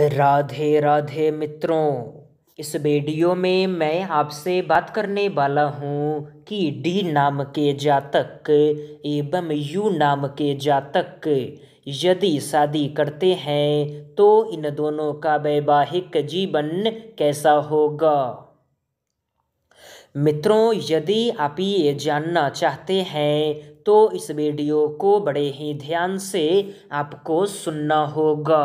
राधे राधे मित्रों इस वीडियो में मैं आपसे बात करने वाला हूँ कि डी नाम के जातक एवं यू नाम के जातक यदि शादी करते हैं तो इन दोनों का वैवाहिक जीवन कैसा होगा मित्रों यदि आप ये जानना चाहते हैं तो इस वीडियो को बड़े ही ध्यान से आपको सुनना होगा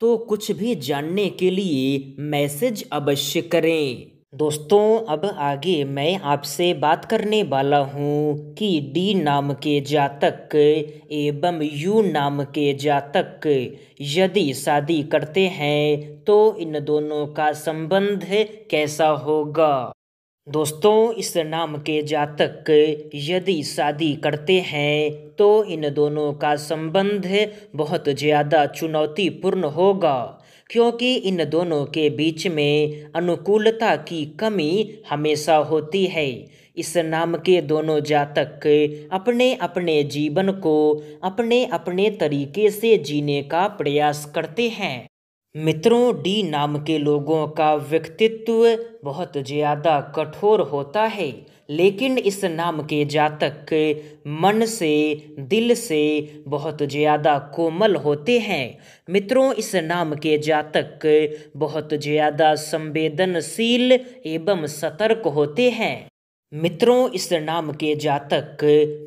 तो कुछ भी जानने के लिए मैसेज अवश्य करें दोस्तों अब आगे मैं आपसे बात करने वाला हूँ कि डी नाम के जातक एवं यू नाम के जातक यदि शादी करते हैं तो इन दोनों का संबंध कैसा होगा दोस्तों इस नाम के जातक यदि शादी करते हैं तो इन दोनों का संबंध बहुत ज़्यादा चुनौतीपूर्ण होगा क्योंकि इन दोनों के बीच में अनुकूलता की कमी हमेशा होती है इस नाम के दोनों जातक अपने अपने जीवन को अपने अपने तरीके से जीने का प्रयास करते हैं मित्रों डी नाम के लोगों का व्यक्तित्व बहुत ज़्यादा कठोर होता है लेकिन इस नाम के जातक मन से दिल से बहुत ज़्यादा कोमल होते हैं मित्रों इस नाम के जातक बहुत ज़्यादा संवेदनशील एवं सतर्क होते हैं मित्रों इस नाम के जातक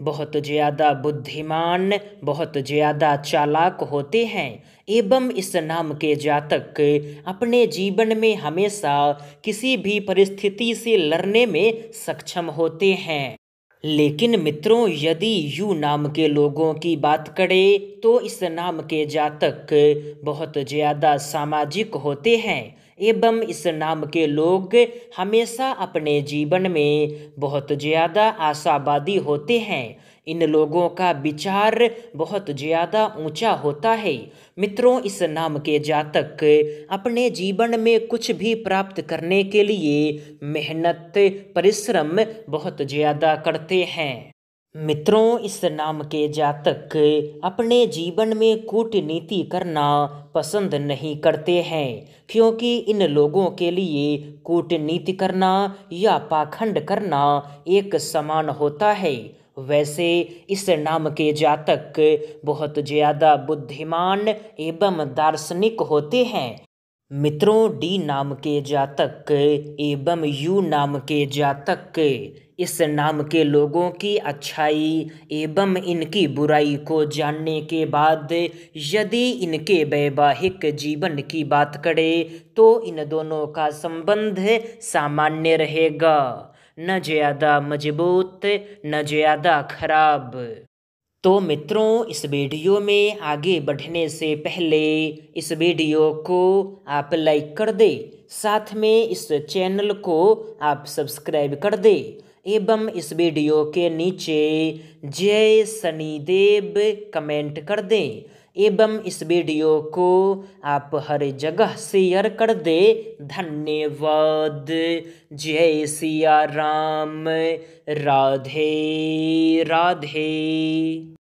बहुत ज़्यादा बुद्धिमान बहुत ज़्यादा चालाक होते हैं एवं इस नाम के जातक अपने जीवन में हमेशा किसी भी परिस्थिति से लड़ने में सक्षम होते हैं लेकिन मित्रों यदि यू नाम के लोगों की बात करें तो इस नाम के जातक बहुत ज़्यादा सामाजिक होते हैं एवं इस नाम के लोग हमेशा अपने जीवन में बहुत ज़्यादा आशावादी होते हैं इन लोगों का विचार बहुत ज़्यादा ऊंचा होता है मित्रों इस नाम के जातक अपने जीवन में कुछ भी प्राप्त करने के लिए मेहनत परिश्रम बहुत ज़्यादा करते हैं मित्रों इस नाम के जातक अपने जीवन में कूटनीति करना पसंद नहीं करते हैं क्योंकि इन लोगों के लिए कूटनीति करना या पाखंड करना एक समान होता है वैसे इस नाम के जातक बहुत ज़्यादा बुद्धिमान एवं दार्शनिक होते हैं मित्रों डी नाम के जातक एवं यू नाम के जातक इस नाम के लोगों की अच्छाई एवं इनकी बुराई को जानने के बाद यदि इनके वैवाहिक जीवन की बात करें तो इन दोनों का संबंध सामान्य रहेगा न ज़्यादा मजबूत न ज़्यादा खराब तो मित्रों इस वीडियो में आगे बढ़ने से पहले इस वीडियो को आप लाइक कर दे साथ में इस चैनल को आप सब्सक्राइब कर दे एवं इस वीडियो के नीचे जय शनिदेव कमेंट कर दें एवं इस वीडियो को आप हर जगह शेयर कर दें धन्यवाद जय सिया राम राधे राधे